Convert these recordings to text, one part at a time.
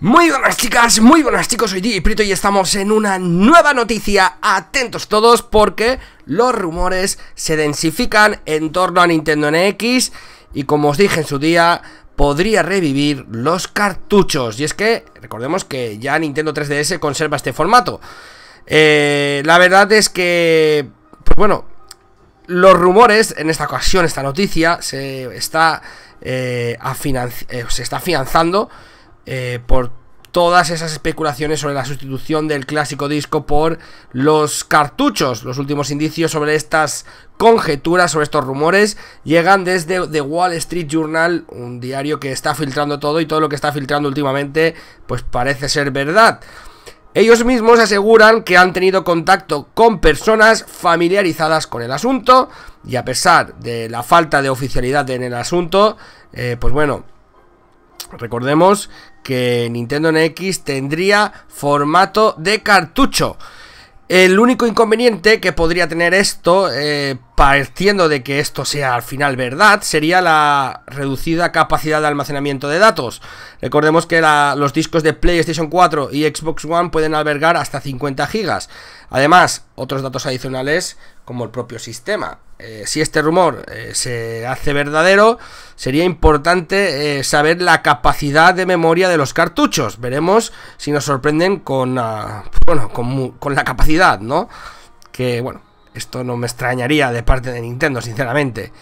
Muy buenas chicas, muy buenas chicos, soy DJ Prito y estamos en una nueva noticia, atentos todos porque los rumores se densifican en torno a Nintendo NX y como os dije en su día, podría revivir los cartuchos y es que recordemos que ya Nintendo 3DS conserva este formato. Eh, la verdad es que, pues bueno, los rumores, en esta ocasión, esta noticia, se está, eh, eh se está afianzando eh, por todas esas especulaciones sobre la sustitución del clásico disco por los cartuchos. Los últimos indicios sobre estas conjeturas, sobre estos rumores, llegan desde The Wall Street Journal, un diario que está filtrando todo y todo lo que está filtrando últimamente, pues parece ser verdad. Ellos mismos aseguran que han tenido contacto con personas familiarizadas con el asunto y a pesar de la falta de oficialidad en el asunto, eh, pues bueno, Recordemos que Nintendo NX tendría formato de cartucho. El único inconveniente que podría tener esto, eh, partiendo de que esto sea al final verdad, sería la reducida capacidad de almacenamiento de datos. Recordemos que los discos de PlayStation 4 y Xbox One pueden albergar hasta 50 GB. Además, otros datos adicionales como el propio sistema. Eh, si este rumor eh, se hace verdadero, sería importante eh, saber la capacidad de memoria de los cartuchos. Veremos si nos sorprenden con, ah, con la capacidad, ¿no? Que, bueno, esto no me extrañaría de parte de Nintendo, sinceramente.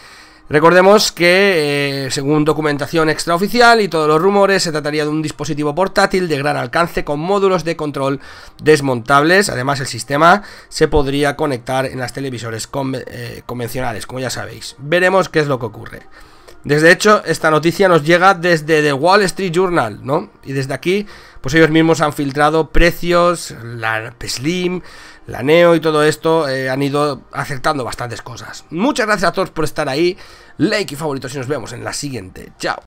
Recordemos que, eh, según documentación extraoficial y todos los rumores, se trataría de un dispositivo portátil de gran alcance con módulos de control desmontables. Además, el sistema se podría conectar en las televisores eh, convencionales, como ya sabéis. Veremos qué es lo que ocurre. Desde hecho, esta noticia nos llega desde The Wall Street Journal, ¿no? Y desde aquí, pues ellos mismos han filtrado precios, la Slim, la Neo y todo esto, eh, han ido acertando bastantes cosas. Muchas gracias a todos por estar ahí, like y favoritos y nos vemos en la siguiente, chao.